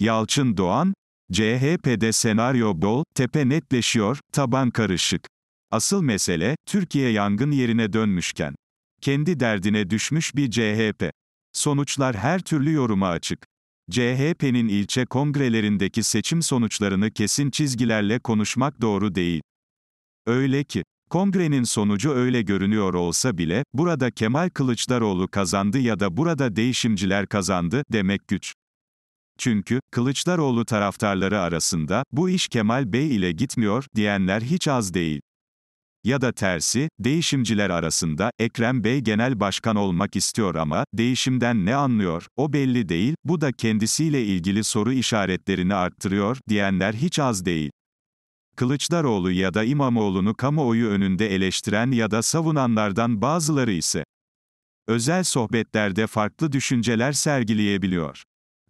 Yalçın Doğan, CHP'de senaryo bol, tepe netleşiyor, taban karışık. Asıl mesele, Türkiye yangın yerine dönmüşken. Kendi derdine düşmüş bir CHP. Sonuçlar her türlü yoruma açık. CHP'nin ilçe kongrelerindeki seçim sonuçlarını kesin çizgilerle konuşmak doğru değil. Öyle ki, kongrenin sonucu öyle görünüyor olsa bile, burada Kemal Kılıçdaroğlu kazandı ya da burada değişimciler kazandı, demek güç. Çünkü, Kılıçdaroğlu taraftarları arasında, bu iş Kemal Bey ile gitmiyor, diyenler hiç az değil. Ya da tersi, değişimciler arasında, Ekrem Bey genel başkan olmak istiyor ama, değişimden ne anlıyor, o belli değil, bu da kendisiyle ilgili soru işaretlerini arttırıyor, diyenler hiç az değil. Kılıçdaroğlu ya da İmamoğlu'nu kamuoyu önünde eleştiren ya da savunanlardan bazıları ise, özel sohbetlerde farklı düşünceler sergileyebiliyor.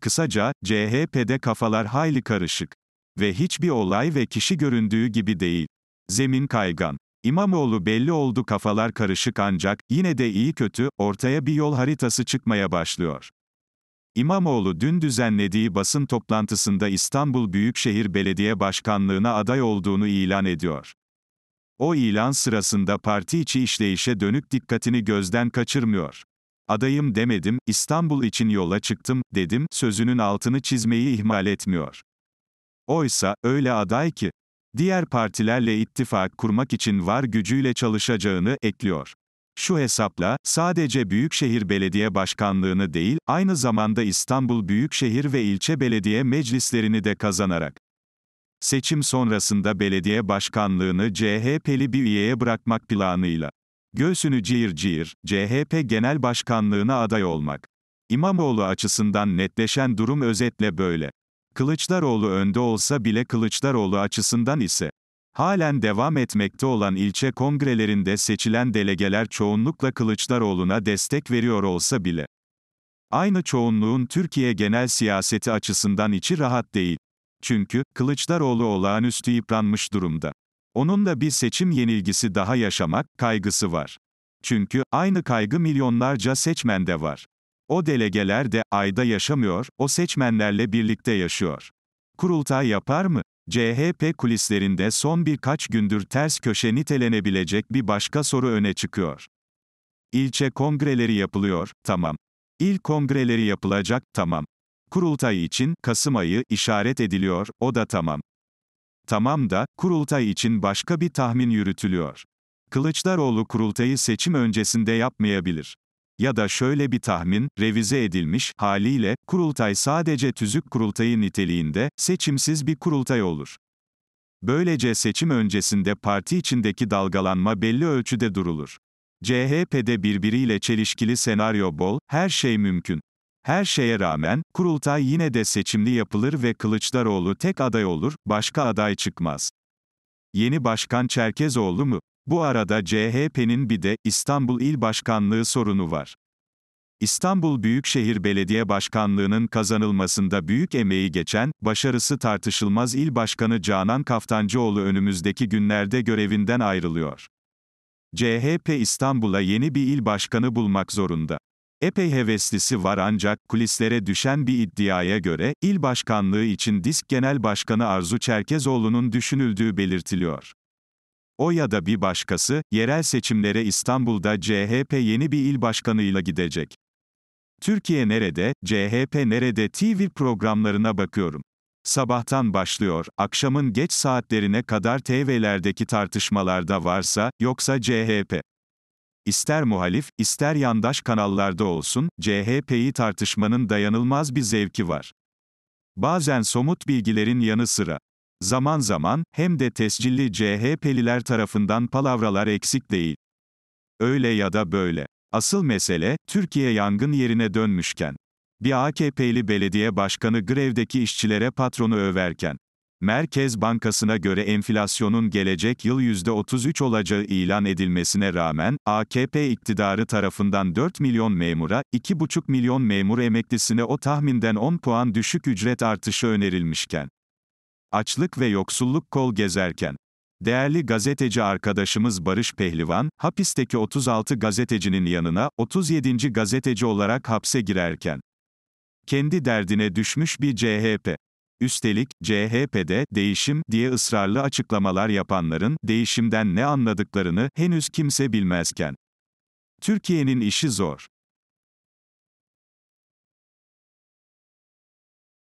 Kısaca, CHP'de kafalar hayli karışık. Ve hiçbir olay ve kişi göründüğü gibi değil. Zemin kaygan. İmamoğlu belli oldu kafalar karışık ancak, yine de iyi kötü, ortaya bir yol haritası çıkmaya başlıyor. İmamoğlu dün düzenlediği basın toplantısında İstanbul Büyükşehir Belediye Başkanlığına aday olduğunu ilan ediyor. O ilan sırasında parti içi işleyişe dönük dikkatini gözden kaçırmıyor. Adayım demedim, İstanbul için yola çıktım, dedim, sözünün altını çizmeyi ihmal etmiyor. Oysa, öyle aday ki, diğer partilerle ittifak kurmak için var gücüyle çalışacağını ekliyor. Şu hesapla, sadece Büyükşehir Belediye Başkanlığını değil, aynı zamanda İstanbul Büyükşehir ve ilçe belediye meclislerini de kazanarak. Seçim sonrasında belediye başkanlığını CHP'li bir üyeye bırakmak planıyla. Göğsünü cihir cihir, CHP Genel Başkanlığına aday olmak. İmamoğlu açısından netleşen durum özetle böyle. Kılıçdaroğlu önde olsa bile Kılıçdaroğlu açısından ise halen devam etmekte olan ilçe kongrelerinde seçilen delegeler çoğunlukla Kılıçdaroğlu'na destek veriyor olsa bile aynı çoğunluğun Türkiye genel siyaseti açısından içi rahat değil. Çünkü Kılıçdaroğlu olağanüstü yıpranmış durumda. Onun da bir seçim yenilgisi daha yaşamak kaygısı var. Çünkü aynı kaygı milyonlarca seçmende var. O delegeler de ayda yaşamıyor, o seçmenlerle birlikte yaşıyor. Kurultay yapar mı? CHP kulislerinde son birkaç gündür ters köşe nitelenebilecek bir başka soru öne çıkıyor. İlçe kongreleri yapılıyor, tamam. İl kongreleri yapılacak, tamam. Kurultay için Kasım ayı işaret ediliyor, o da tamam. Tamam da, kurultay için başka bir tahmin yürütülüyor. Kılıçdaroğlu kurultayı seçim öncesinde yapmayabilir. Ya da şöyle bir tahmin, revize edilmiş, haliyle, kurultay sadece tüzük kurultayı niteliğinde, seçimsiz bir kurultay olur. Böylece seçim öncesinde parti içindeki dalgalanma belli ölçüde durulur. CHP'de birbiriyle çelişkili senaryo bol, her şey mümkün. Her şeye rağmen, kurultay yine de seçimli yapılır ve Kılıçdaroğlu tek aday olur, başka aday çıkmaz. Yeni başkan Çerkezoğlu mu? Bu arada CHP'nin bir de İstanbul İl Başkanlığı sorunu var. İstanbul Büyükşehir Belediye Başkanlığı'nın kazanılmasında büyük emeği geçen, başarısı tartışılmaz İl Başkanı Canan Kaftancıoğlu önümüzdeki günlerde görevinden ayrılıyor. CHP İstanbul'a yeni bir il başkanı bulmak zorunda. Epey heveslisi var ancak kulislere düşen bir iddiaya göre, il başkanlığı için Disk Genel Başkanı Arzu Çerkezoğlu'nun düşünüldüğü belirtiliyor. O ya da bir başkası, yerel seçimlere İstanbul'da CHP yeni bir il başkanıyla gidecek. Türkiye nerede, CHP nerede TV programlarına bakıyorum. Sabahtan başlıyor, akşamın geç saatlerine kadar TV'lerdeki tartışmalarda varsa, yoksa CHP ister muhalif, ister yandaş kanallarda olsun, CHP'yi tartışmanın dayanılmaz bir zevki var. Bazen somut bilgilerin yanı sıra, zaman zaman, hem de tescilli CHP'liler tarafından palavralar eksik değil. Öyle ya da böyle. Asıl mesele, Türkiye yangın yerine dönmüşken, bir AKP'li belediye başkanı grevdeki işçilere patronu överken, Merkez Bankası'na göre enflasyonun gelecek yıl %33 olacağı ilan edilmesine rağmen, AKP iktidarı tarafından 4 milyon memura, 2,5 milyon memur emeklisine o tahminden 10 puan düşük ücret artışı önerilmişken, açlık ve yoksulluk kol gezerken, Değerli gazeteci arkadaşımız Barış Pehlivan, hapisteki 36 gazetecinin yanına 37. gazeteci olarak hapse girerken kendi derdine düşmüş bir CHP Üstelik, CHP'de değişim diye ısrarlı açıklamalar yapanların değişimden ne anladıklarını henüz kimse bilmezken. Türkiye'nin işi zor.